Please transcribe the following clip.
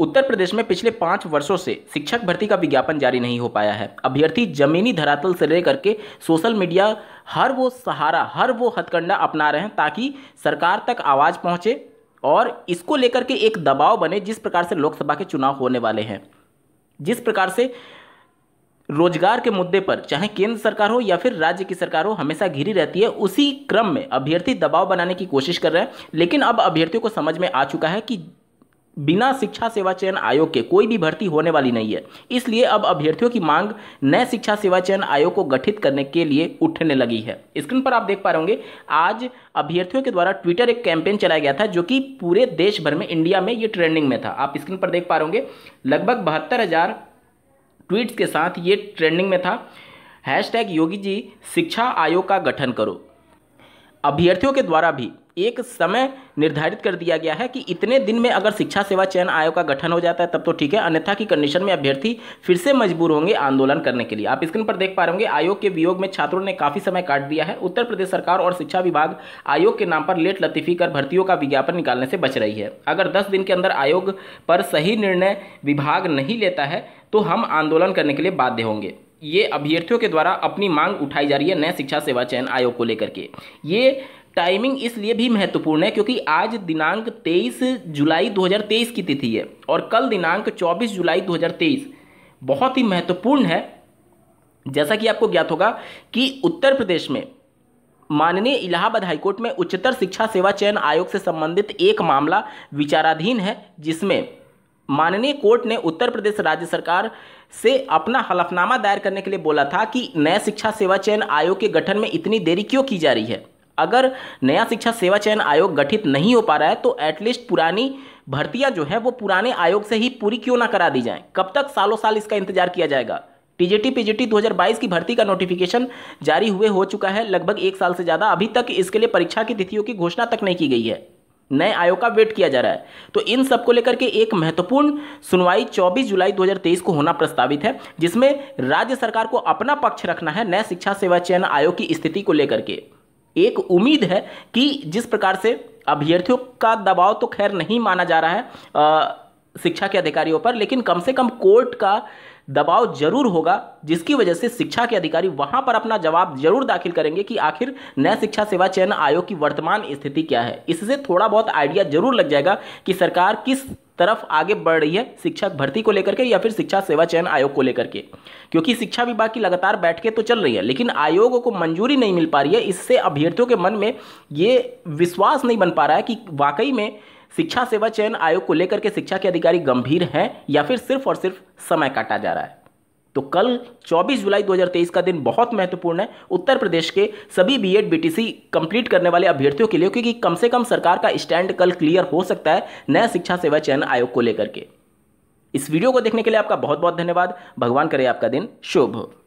उत्तर प्रदेश में पिछले पाँच वर्षों से शिक्षक भर्ती का विज्ञापन जारी नहीं हो पाया है अभ्यर्थी जमीनी धरातल से लेकर के सोशल मीडिया हर वो सहारा हर वो हथकंडा अपना रहे हैं ताकि सरकार तक आवाज़ पहुंचे और इसको लेकर के एक दबाव बने जिस प्रकार से लोकसभा के चुनाव होने वाले हैं जिस प्रकार से रोजगार के मुद्दे पर चाहे केंद्र सरकार हो या फिर राज्य की सरकार हो हमेशा घिरी रहती है उसी क्रम में अभ्यर्थी दबाव बनाने की कोशिश कर रहे हैं लेकिन अब अभ्यर्थियों को समझ में आ चुका है कि बिना शिक्षा सेवा चयन आयोग के कोई भी भर्ती होने वाली नहीं है इसलिए अब अभ्यर्थियों की मांग नए शिक्षा सेवा चयन आयोग को गठित करने के लिए उठने लगी है स्क्रीन पर आप देख पा रहे होंगे आज अभ्यर्थियों के द्वारा ट्विटर एक कैंपेन चलाया गया था जो कि पूरे देश भर में इंडिया में ये ट्रेंडिंग में था आप स्क्रीन पर देख पा रहे होंगे लगभग बहत्तर ट्वीट्स के साथ ये ट्रेंडिंग में था हैश योगी जी शिक्षा आयोग का गठन करो अभ्यर्थियों के द्वारा भी एक समय निर्धारित कर दिया गया है कि इतने दिन में अगर शिक्षा सेवा चयन आयोग का गठन हो जाता है तब तो ठीक है अन्यथा की कंडीशन में अभ्यर्थी फिर से मजबूर होंगे आंदोलन करने के लिए आप स्क्रीन पर देख पा रहे होंगे आयोग के वियोग में छात्रों ने काफी समय काट दिया है उत्तर प्रदेश सरकार और शिक्षा विभाग आयोग के नाम पर लेट लतीफी कर भर्तियों का विज्ञापन निकालने से बच रही है अगर दस दिन के अंदर आयोग पर सही निर्णय विभाग नहीं लेता है तो हम आंदोलन करने के लिए बाध्य होंगे ये अभ्यर्थियों के द्वारा अपनी मांग उठाई जा रही है नए शिक्षा सेवा चयन आयोग को लेकर के ये टाइमिंग इसलिए भी महत्वपूर्ण है क्योंकि आज दिनांक 23 जुलाई 2023 की तिथि है और कल दिनांक 24 जुलाई 2023 बहुत ही महत्वपूर्ण है जैसा कि आपको ज्ञात होगा कि उत्तर प्रदेश में माननीय इलाहाबाद हाईकोर्ट में उच्चतर शिक्षा सेवा चयन आयोग से संबंधित एक मामला विचाराधीन है जिसमें माननीय कोर्ट ने उत्तर प्रदेश राज्य सरकार से अपना हलफनामा दायर करने के लिए बोला था कि नए शिक्षा सेवा चयन आयोग के गठन में इतनी देरी क्यों की जा रही है अगर नया शिक्षा सेवा चयन आयोग गठित नहीं हो पा रहा है तो एटलीस्ट पुरानी भर्तियां जो है वो पुराने आयोग से ही पूरी क्यों ना करा दी जाए कब तक सालों साल इसका इंतजार किया जाएगा टीजीटी पीजीटी 2022 की भर्ती का नोटिफिकेशन जारी हुए हो चुका है लगभग एक साल से ज़्यादा अभी तक इसके लिए परीक्षा की तिथियों की घोषणा तक नहीं की गई है नए आयोग का वेट किया जा रहा है तो इन सबको लेकर के एक महत्वपूर्ण सुनवाई 24 जुलाई 2023 को होना प्रस्तावित है जिसमें राज्य सरकार को अपना पक्ष रखना है नए शिक्षा सेवा चयन आयोग की स्थिति को लेकर के एक उम्मीद है कि जिस प्रकार से अभ्यर्थियों का दबाव तो खैर नहीं माना जा रहा है आ, शिक्षा के अधिकारियों पर लेकिन कम से कम कोर्ट का दबाव जरूर होगा जिसकी वजह से शिक्षा के अधिकारी वहां पर अपना जवाब जरूर दाखिल करेंगे कि आखिर नए शिक्षा सेवा चयन आयोग की वर्तमान स्थिति क्या है इससे थोड़ा बहुत आइडिया जरूर लग जाएगा कि सरकार किस तरफ आगे बढ़ रही है शिक्षक भर्ती को लेकर के या फिर शिक्षा सेवा चयन आयोग को लेकर के क्योंकि शिक्षा विभाग की लगातार बैठकें तो चल रही है लेकिन आयोग को मंजूरी नहीं मिल पा रही है इससे अभ्यर्थियों के मन में ये विश्वास नहीं बन पा रहा है कि वाकई में शिक्षा सेवा चयन आयोग को लेकर के शिक्षा के अधिकारी गंभीर हैं या फिर सिर्फ और सिर्फ समय काटा जा रहा है तो कल 24 जुलाई 2023 का दिन बहुत महत्वपूर्ण है उत्तर प्रदेश के सभी बी एड बीटीसी कंप्लीट करने वाले अभ्यर्थियों के लिए क्योंकि कम से कम सरकार का स्टैंड कल क्लियर हो सकता है नया शिक्षा सेवा चयन आयोग को लेकर के इस वीडियो को देखने के लिए आपका बहुत बहुत धन्यवाद भगवान करे आपका दिन शुभ हो